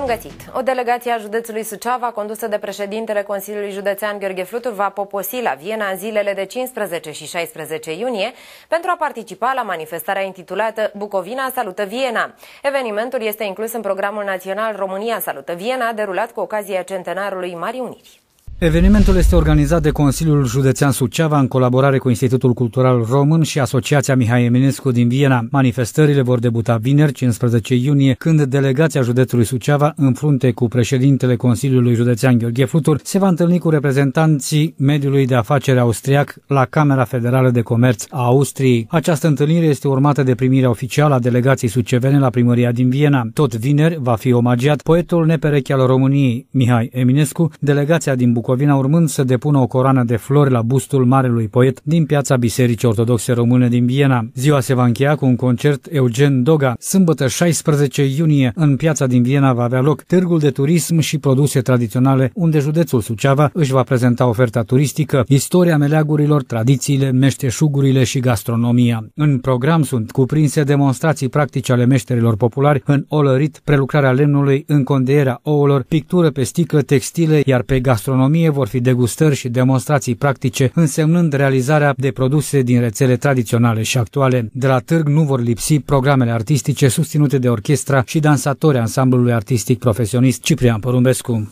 Bun găsit! O delegație a județului Suceava, condusă de președintele Consiliului Județean Gheorghe Flutur, va poposi la Viena în zilele de 15 și 16 iunie pentru a participa la manifestarea intitulată Bucovina salută Viena. Evenimentul este inclus în programul național România salută Viena, derulat cu ocazia centenarului Marii Uniri. Evenimentul este organizat de Consiliul Județean Suceava în colaborare cu Institutul Cultural Român și Asociația Mihai Eminescu din Viena. Manifestările vor debuta vineri, 15 iunie, când delegația județului Suceava, în frunte cu președintele Consiliului Județean Gheorghe Flutur, se va întâlni cu reprezentanții mediului de afaceri austriac la Camera Federală de Comerț a Austriei. Această întâlnire este urmată de primirea oficială a delegației sucevene la primăria din Viena. Tot vineri va fi omagiat poetul nepereche al României, Mihai Eminescu, delegația din București Bucovina, urmând să depună o coroană de flori la bustul marelui poet din piața Bisericii Ortodoxe Române din Viena. Ziua se va încheia cu un concert Eugen Doga. Sâmbătă 16 iunie, în piața din Viena va avea loc târgul de turism și produse tradiționale, unde județul Suceava își va prezenta oferta turistică, istoria meleagurilor, tradițiile, meșteșugurile și gastronomia. În program sunt cuprinse demonstrații practice ale meșterilor populari în olărit, prelucrarea lemnului, încondeierea ouălor, pictură pe sticlă, textile, iar pe gastronomie gastronomie vor fi degustări și demonstrații practice, însemnând realizarea de produse din rețele tradiționale și actuale. De la târg nu vor lipsi programele artistice susținute de orchestra și dansatori ansamblului artistic profesionist Ciprian Porumbescu.